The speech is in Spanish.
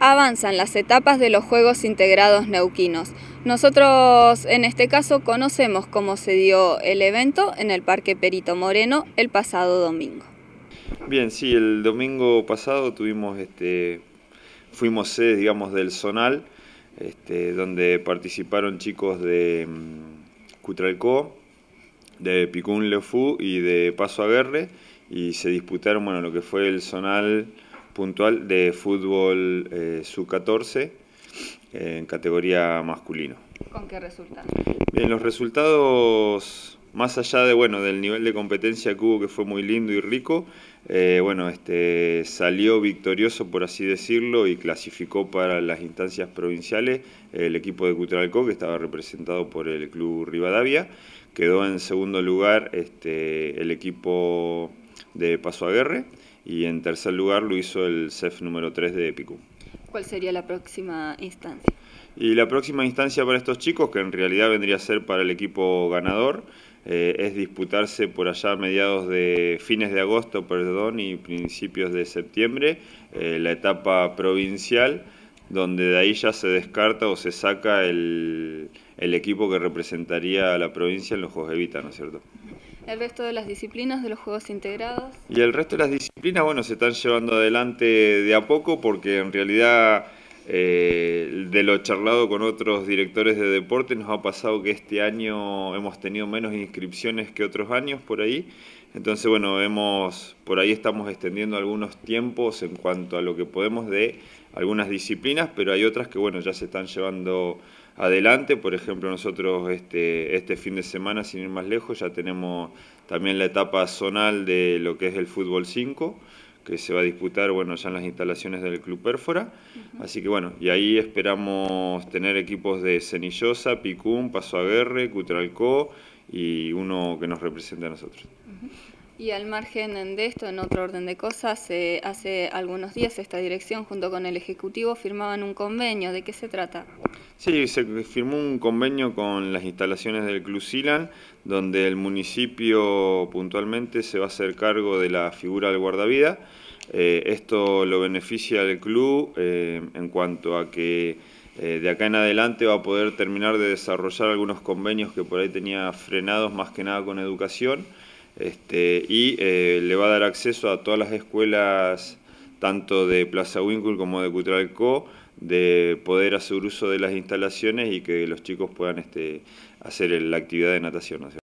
avanzan las etapas de los Juegos Integrados Neuquinos. Nosotros en este caso conocemos cómo se dio el evento en el Parque Perito Moreno el pasado domingo. Bien, sí, el domingo pasado tuvimos este, fuimos sedes, digamos, del Zonal, este, donde participaron chicos de mm, Cutralcó, de Picún Leofú y de Paso Aguerre, y se disputaron, bueno, lo que fue el Zonal puntual de fútbol eh, sub-14 en categoría masculino. ¿Con qué resultados? Bien, los resultados, más allá de bueno del nivel de competencia que hubo, que fue muy lindo y rico, eh, bueno, este, salió victorioso, por así decirlo, y clasificó para las instancias provinciales eh, el equipo de Cutralco, que estaba representado por el club Rivadavia. Quedó en segundo lugar este, el equipo de Paso Aguerre y en tercer lugar lo hizo el CEF número 3 de Epicú. ¿Cuál sería la próxima instancia? Y la próxima instancia para estos chicos, que en realidad vendría a ser para el equipo ganador, eh, es disputarse por allá a mediados de fines de agosto, perdón, y principios de septiembre, eh, la etapa provincial, donde de ahí ya se descarta o se saca el, el equipo que representaría a la provincia en los Juegos Vita, ¿no es cierto? el resto de las disciplinas de los juegos integrados. Y el resto de las disciplinas, bueno, se están llevando adelante de a poco porque en realidad eh, de lo charlado con otros directores de deporte, nos ha pasado que este año hemos tenido menos inscripciones que otros años por ahí. Entonces, bueno, hemos, por ahí estamos extendiendo algunos tiempos en cuanto a lo que podemos de algunas disciplinas, pero hay otras que, bueno, ya se están llevando adelante. Por ejemplo, nosotros este, este fin de semana, sin ir más lejos, ya tenemos también la etapa zonal de lo que es el fútbol 5 que se va a disputar bueno, ya en las instalaciones del Club Pérfora. Así que bueno, y ahí esperamos tener equipos de Cenillosa, Picún, Paso Aguerre, Cutralcó y uno que nos represente a nosotros. Y al margen de esto, en otro orden de cosas, eh, hace algunos días esta dirección junto con el Ejecutivo firmaban un convenio. ¿De qué se trata? Sí, se firmó un convenio con las instalaciones del Club Silan, donde el municipio puntualmente se va a hacer cargo de la figura del guardavida. Eh, esto lo beneficia al club eh, en cuanto a que de acá en adelante va a poder terminar de desarrollar algunos convenios que por ahí tenía frenados más que nada con educación. Este, y eh, le va a dar acceso a todas las escuelas, tanto de Plaza Winkle como de Cutralco, de poder hacer uso de las instalaciones y que los chicos puedan este, hacer la actividad de natación.